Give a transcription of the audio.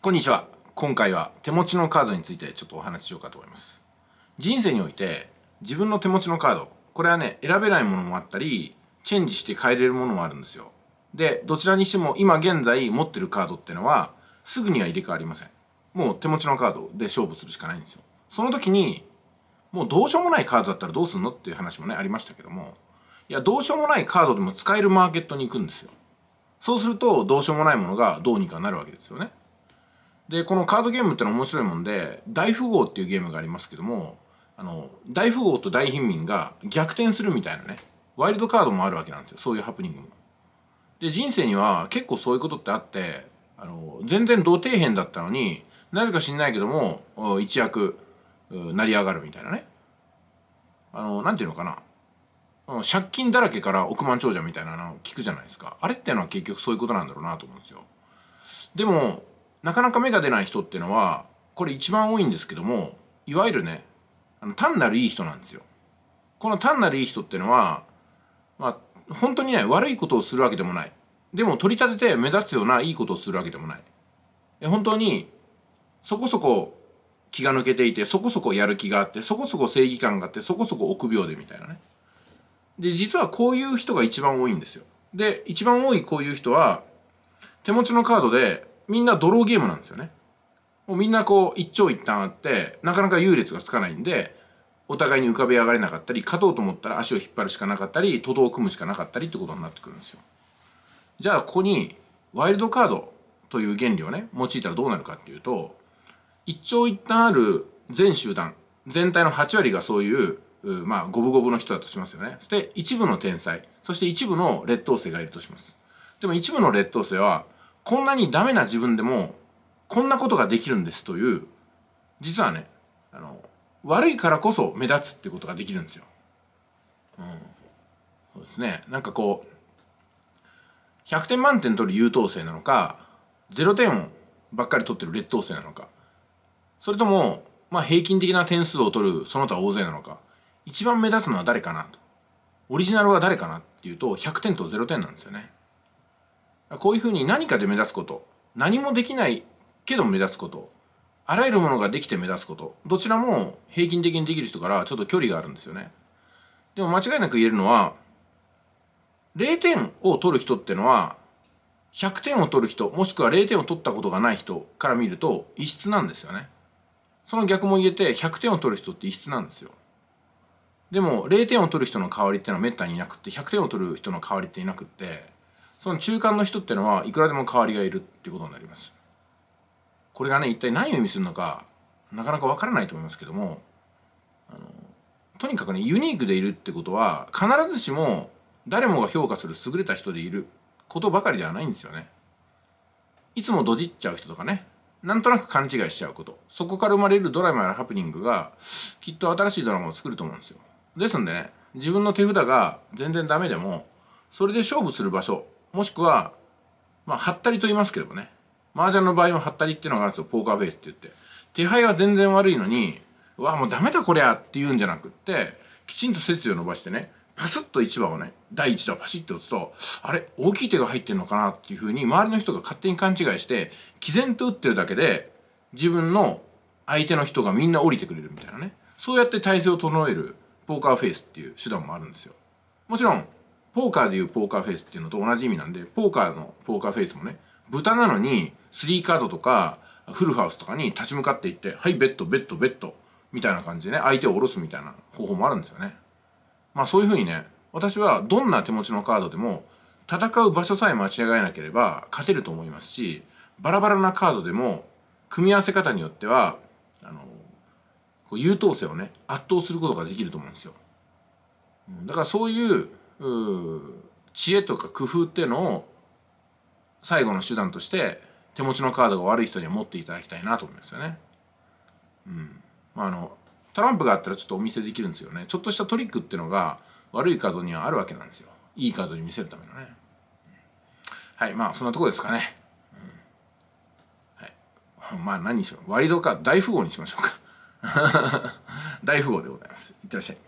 こんにちは。今回は手持ちのカードについてちょっとお話ししようかと思います。人生において自分の手持ちのカード、これはね、選べないものもあったり、チェンジして変えれるものもあるんですよ。で、どちらにしても今現在持ってるカードってのはすぐには入れ替わりません。もう手持ちのカードで勝負するしかないんですよ。その時に、もうどうしようもないカードだったらどうすんのっていう話もね、ありましたけども、いや、どうしようもないカードでも使えるマーケットに行くんですよ。そうすると、どうしようもないものがどうにかなるわけですよね。でこのカードゲームってのは面白いもんで大富豪っていうゲームがありますけどもあの大富豪と大貧民が逆転するみたいなねワイルドカードもあるわけなんですよそういうハプニングも。で人生には結構そういうことってあってあの全然同底辺だったのになぜか知んないけども一躍成り上がるみたいなねあのなんていうのかな借金だらけから億万長者みたいなのを聞くじゃないですかあれってのは結局そういうことなんだろうなと思うんですよでもなかなか芽が出ない人っていうのはこれ一番多いんですけどもいわゆるねあの単なるいい人なんですよ。この単なるいい人っていうのはまあ本当にね悪いことをするわけでもないでも取り立てて目立つようないいことをするわけでもない本当にそこそこ気が抜けていてそこそこやる気があってそこそこ正義感があってそこそこ臆病でみたいなねで実はこういう人が一番多いんですよで一番多いこういう人は手持ちのカードでみんなドローゲームなんですよね。もうみんなこう一長一短あってなかなか優劣がつかないんでお互いに浮かび上がれなかったり勝とうと思ったら足を引っ張るしかなかったり徒党を組むしかなかったりってことになってくるんですよ。じゃあここにワイルドカードという原理をね用いたらどうなるかっていうと一長一短ある全集団全体の8割がそういうまあ五分五分の人だとしますよね。そして一部の天才そして一部の劣等生がいるとします。でも一部の劣等生はこんなにダメな自分でもこんなことができるんですという実はねあの悪いからこそ目立つってことができるんですよ。うん、そうですねなんかこう100点満点取る優等生なのか0点をばっかり取ってる劣等生なのかそれとも、まあ、平均的な点数を取るその他大勢なのか一番目立つのは誰かなとオリジナルは誰かなっていうと100点と0点なんですよね。こういうふうに何かで目立つこと何もできないけど目立つことあらゆるものができて目立つことどちらも平均的にできる人からちょっと距離があるんですよねでも間違いなく言えるのは0点を取る人ってのは100点を取る人もしくは0点を取ったことがない人から見ると異質なんですよねその逆も言えて100点を取る人って異質なんですよでも0点を取る人の代わりってのは滅多にいなくって100点を取る人の代わりっていなくってその中間の人ってのはいくらでも代わりがいるっていうことになります。これがね一体何を意味するのかなかなかわからないと思いますけどもあのとにかくねユニークでいるってことは必ずしも誰もが評価する優れた人でいることばかりではないんですよね。いつもドジっちゃう人とかねなんとなく勘違いしちゃうことそこから生まれるドラマやハプニングがきっと新しいドラマを作ると思うんですよ。ですんでね自分の手札が全然ダメでもそれで勝負する場所もしくは、まあ、はったりと言いますけどもね。麻雀の場合もはったりっていうのがあるんですよ。ポーカーフェイスって言って。手配は全然悪いのに、うわ、もうダメだこりゃって言うんじゃなくって、きちんと背筋を伸ばしてね、パスッと1番をね、第1打パシッと打つと、あれ大きい手が入ってんのかなっていうふうに、周りの人が勝手に勘違いして、毅然と打ってるだけで、自分の相手の人がみんな降りてくれるみたいなね。そうやって体勢を整える、ポーカーフェイスっていう手段もあるんですよ。もちろん、ポーカーでいうポーカーフェイスっていうのと同じ意味なんで、ポーカーのポーカーフェイスもね、豚なのに、スリーカードとか、フルハウスとかに立ち向かっていって、はい、ベッド、ベッド、ベッド、みたいな感じでね、相手を下ろすみたいな方法もあるんですよね。まあそういうふうにね、私はどんな手持ちのカードでも、戦う場所さえ間違えなければ勝てると思いますし、バラバラなカードでも、組み合わせ方によっては、あの、こう優等生をね、圧倒することができると思うんですよ。だからそういう知恵とか工夫っていうのを最後の手段として手持ちのカードが悪い人には持っていただきたいなと思うんですよね。うん、まああのトランプがあったらちょっとお見せできるんですよね。ちょっとしたトリックっていうのが悪いカードにはあるわけなんですよ。いいカードに見せるためのね。はい、まあそんなとこですかね。うん、はい、まあ何にしよう。割とか大富豪にしましょうか。大富豪でございます。いってらっしゃい。